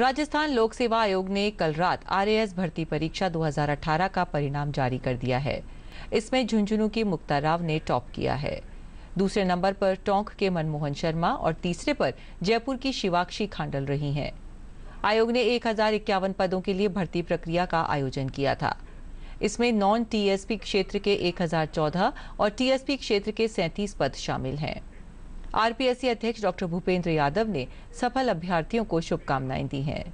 राजस्थान लोक सेवा आयोग ने कल रात आरएएस भर्ती परीक्षा 2018 का परिणाम जारी कर दिया है इसमें झुंझुनू की मुक्ता राव ने टॉप किया है दूसरे नंबर पर टोंक के मनमोहन शर्मा और तीसरे पर जयपुर की शिवाक्षी खांडल रही हैं आयोग ने एक पदों के लिए भर्ती प्रक्रिया का आयोजन किया था इसमें नॉन टीएसपी क्षेत्र के 1014 और टीएसपी क्षेत्र के 37 पद शामिल हैं आरपीएससी अध्यक्ष डॉक्टर भूपेंद्र यादव ने सफल अभ्यर्थियों को शुभकामनाएं दी हैं